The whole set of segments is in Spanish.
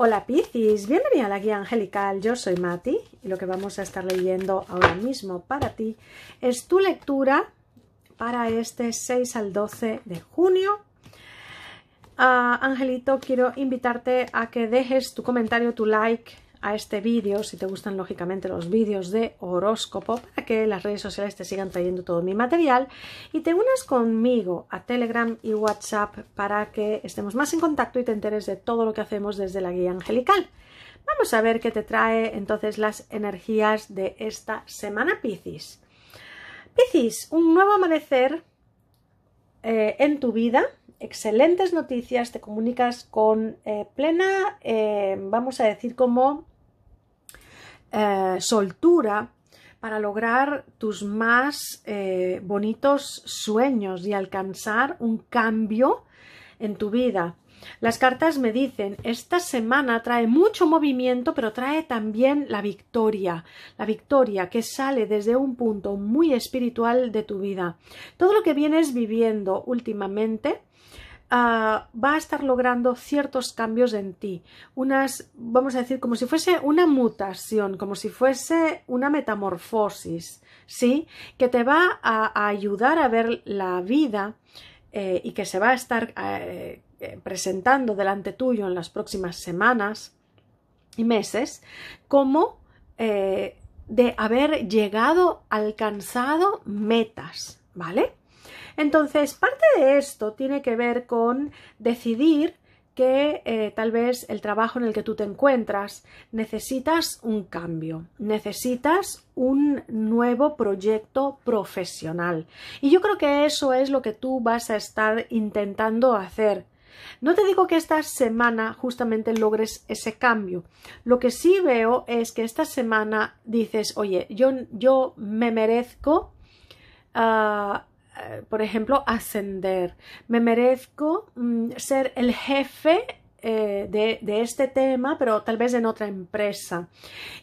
Hola Piscis, bienvenida a la guía angelical. Yo soy Mati y lo que vamos a estar leyendo ahora mismo para ti es tu lectura para este 6 al 12 de junio. Ah, angelito, quiero invitarte a que dejes tu comentario, tu like a este vídeo, si te gustan lógicamente los vídeos de horóscopo, para que las redes sociales te sigan trayendo todo mi material y te unas conmigo a Telegram y WhatsApp para que estemos más en contacto y te enteres de todo lo que hacemos desde la guía angelical. Vamos a ver qué te trae entonces las energías de esta semana Piscis. Piscis, un nuevo amanecer eh, en tu vida excelentes noticias, te comunicas con eh, plena, eh, vamos a decir, como soltura para lograr tus más bonitos sueños y alcanzar un cambio en tu vida. Las cartas me dicen, esta semana trae mucho movimiento, pero trae también la victoria, la victoria que sale desde un punto muy espiritual de tu vida. Todo lo que vienes viviendo últimamente ah, va a estar logrando ciertos cambios en ti, unas, vamos a decir, como si fuese una mutación, como si fuese una metamorfosis, ¿sí? Que te va a, ayudar a ver la vida eh, y que se va a estar eh, eh, presentando delante tuyo en las próximas semanas y meses, como eh, de haber llegado, alcanzado metas, ¿vale? Entonces, parte de esto tiene que ver con decidir que eh, tal vez el trabajo en el que tú te encuentras necesitas un cambio, necesitas un nuevo proyecto profesional. Y yo creo que eso es lo que tú vas a estar intentando hacer no te digo que esta semana justamente logres ese cambio. Lo que sí veo es que esta semana dices, oye, yo, me merezco, ah, eh, por ejemplo, ascender. Me merezco mm, ser el jefe eh, de, de, este tema, pero tal vez en otra empresa.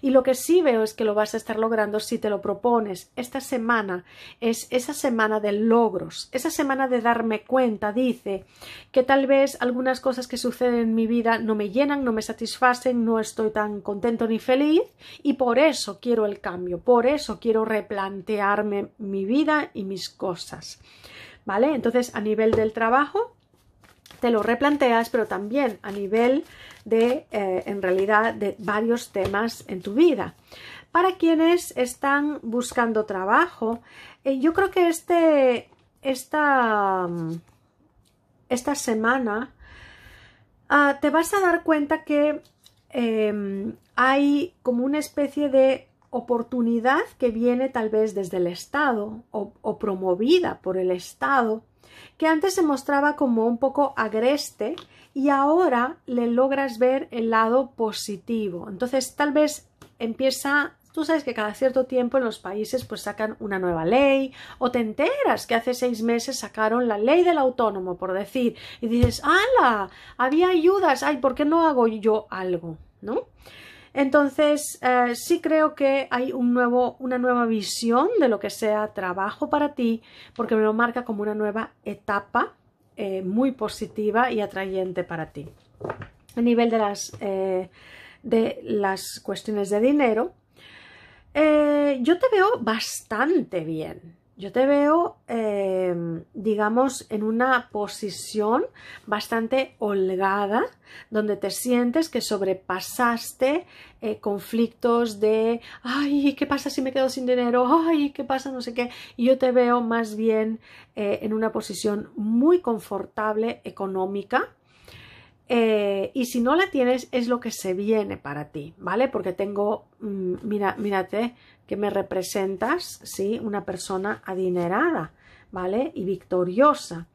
Y lo que sí veo es que lo vas a estar logrando si te lo propones. Esta semana es esa semana de logros, esa semana de darme cuenta, dice, que tal vez algunas cosas que suceden en mi vida no me llenan, no me satisfacen, no estoy tan contento ni feliz y por eso quiero el cambio, por eso quiero replantearme mi vida y mis cosas. ¿Vale? Entonces, a nivel del trabajo, te lo replanteas, pero también a nivel de, eh, en realidad, de varios temas en tu vida. Para quienes están buscando trabajo, eh, yo creo que este, esta, mm, esta semana ah, te vas a dar cuenta que em, hay como una especie de oportunidad que viene tal vez desde el Estado o promovida por el Estado que antes se mostraba como un poco agreste y ahora le logras ver el lado positivo. Entonces tal vez empieza Tú sabes que cada cierto tiempo en los países pues sacan una nueva ley o te enteras que hace seis meses sacaron la ley del autónomo, por decir, y dices, ¡Hala! Había ayudas, ay, ¿por qué no hago yo algo? ¿No? Entonces, eh, sí creo que hay una nueva visión de lo que sea trabajo para ti, porque me lo marca como una nueva etapa eh, muy positiva y atrayente para ti. A nivel de eh, de las cuestiones de dinero, yo te veo bastante bien yo te veo, em, digamos, en una posición bastante holgada, donde te sientes que sobrepasaste eh, conflictos de, ay, ¿qué pasa si me quedo sin dinero? Ay, ¿qué pasa? No sé qué. Y yo te veo más bien eh, en una posición muy confortable económica. Eh, y si no la tienes, es lo que se viene para ti, ¿vale? Porque tengo, mm, mira, mírate, que me representas, ¿sí? Una persona adinerada, ¿vale? Y victoriosa.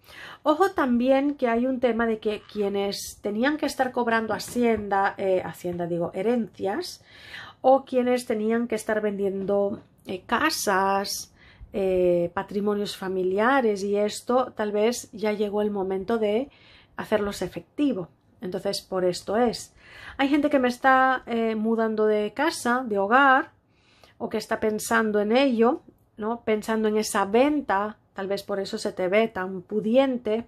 Ojo también que hay un tema de que quienes tenían que estar cobrando hacienda, eh, hacienda digo, herencias, o quienes tenían que estar vendiendo eh, casas, patrimonios familiares y esto, tal vez ya llegó el momento de hacerlos efectivo, entonces, por esto es. Hay gente que me está eh, mudando de casa, de hogar, o que está pensando en ello, ¿no? Pensando en esa venta, tal vez por eso se te ve tan pudiente,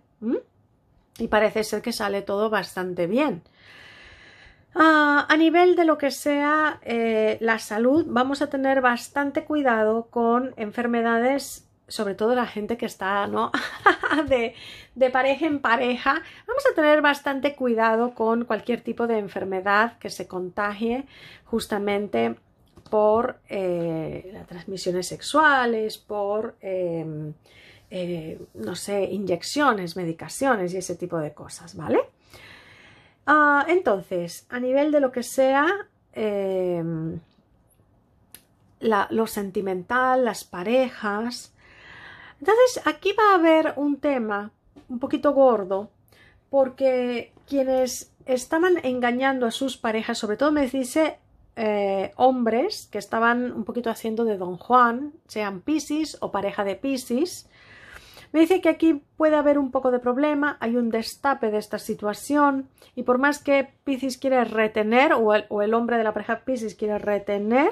y parece ser que sale todo bastante bien. Ah, a nivel de lo que sea eh, la salud, vamos a tener bastante cuidado con enfermedades sobre todo la gente que está, de, pareja en pareja, vamos a tener bastante cuidado con cualquier tipo de enfermedad que se contagie justamente por eh, las transmisiones sexuales, por, em, eh, no sé, inyecciones, medicaciones y ese tipo de cosas, ¿vale? Ah, entonces, a nivel de lo que sea, em, lo sentimental, las parejas, entonces, aquí va a haber un tema un poquito gordo, porque quienes estaban engañando a sus parejas, sobre todo me dice eh, hombres que estaban un poquito haciendo de Don Juan, sean Piscis o pareja de Piscis, me dice que aquí puede haber un poco de problema, hay un destape de esta situación y por más que Pisces quiere retener o el, hombre de la pareja Pisces quiere retener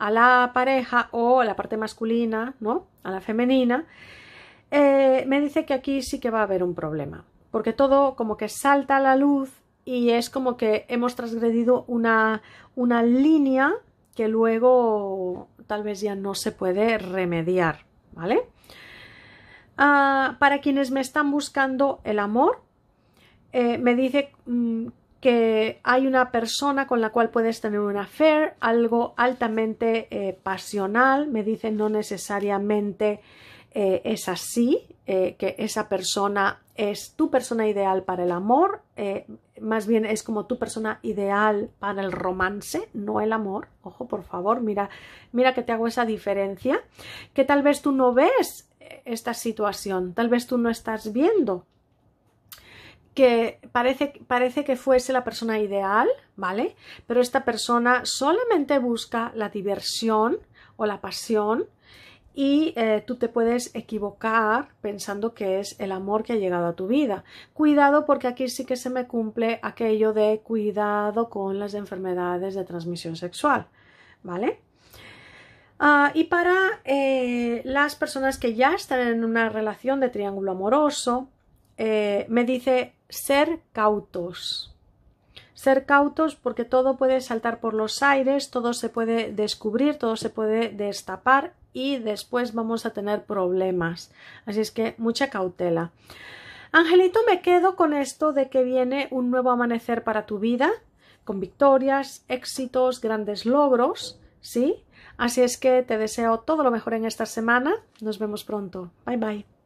a la pareja o a la parte masculina, ¿no? A la femenina, eh, me dice que aquí sí que va a haber un problema, porque todo como que salta a la luz y es como que hemos transgredido una, una línea que luego tal vez ya no se puede remediar, ¿vale? Ah, para quienes me están buscando el amor. Eh, me dice mm, que hay una persona con la cual puedes tener un affair, algo altamente eh, pasional, me dice no necesariamente eh, es así, que esa persona es tu persona ideal para el amor, más bien es como tu persona ideal para el romance, no el amor, ojo por favor, mira, mira que te hago esa diferencia, que tal vez tú no ves esta situación. Tal vez tú no estás viendo que parece, parece que fuese la persona ideal, ¿vale? Pero esta persona solamente busca la diversión o la pasión y eh, tú te puedes equivocar pensando que es el amor que ha llegado a tu vida. Cuidado porque aquí sí que se me cumple aquello de cuidado con las enfermedades de transmisión sexual, ¿vale? Ah, y para eh, las personas que ya están en una relación de triángulo amoroso, eh, me dice ser cautos. Ser cautos porque todo puede saltar por los aires, todo se puede descubrir, todo se puede destapar y después vamos a tener problemas. Así es que mucha cautela. Angelito, me quedo con esto de que viene un nuevo amanecer para tu vida, con victorias, éxitos, grandes logros, ¿sí? Así es que te deseo todo lo mejor en esta semana. Nos vemos pronto. Bye bye.